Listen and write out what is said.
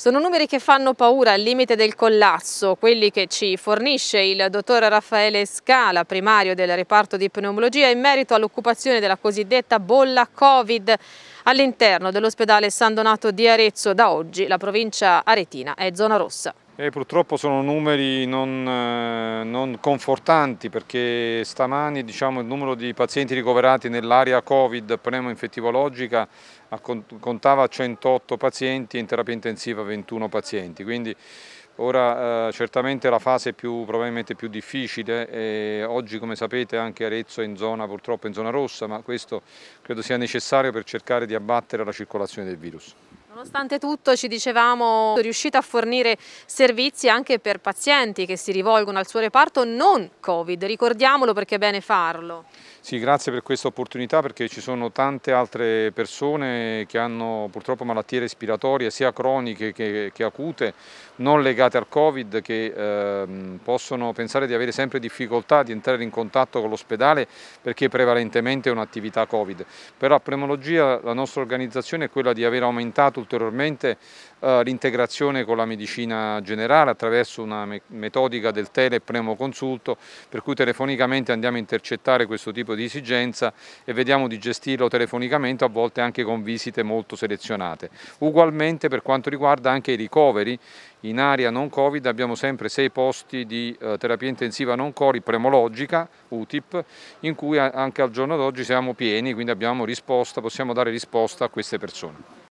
Sono numeri che fanno paura al limite del collasso, quelli che ci fornisce il dottor Raffaele Scala, primario del reparto di pneumologia, in merito all'occupazione della cosiddetta bolla Covid all'interno dell'ospedale San Donato di Arezzo. Da oggi la provincia aretina è zona rossa. E purtroppo sono numeri non, eh, non confortanti perché stamani diciamo, il numero di pazienti ricoverati nell'area Covid pneumo-infettivologica contava 108 pazienti e in terapia intensiva 21 pazienti. Quindi Ora eh, certamente la fase più, probabilmente più difficile, e oggi come sapete anche Arezzo è in zona, purtroppo in zona rossa, ma questo credo sia necessario per cercare di abbattere la circolazione del virus. Nonostante tutto ci dicevamo riuscite a fornire servizi anche per pazienti che si rivolgono al suo reparto non Covid, ricordiamolo perché è bene farlo. Sì, grazie per questa opportunità perché ci sono tante altre persone che hanno purtroppo malattie respiratorie sia croniche che, che acute, non legate al Covid, che eh, possono pensare di avere sempre difficoltà di entrare in contatto con l'ospedale perché prevalentemente è un'attività Covid. Per a Premologia la nostra organizzazione è quella di aver aumentato ulteriormente eh, l'integrazione con la medicina generale attraverso una me metodica del tele e per cui telefonicamente andiamo a intercettare questo tipo di esigenza e vediamo di gestirlo telefonicamente a volte anche con visite molto selezionate. Ugualmente per quanto riguarda anche i ricoveri in area non Covid abbiamo sempre sei posti di eh, terapia intensiva non Covid premologica UTIP in cui anche al giorno d'oggi siamo pieni quindi abbiamo risposta, possiamo dare risposta a queste persone.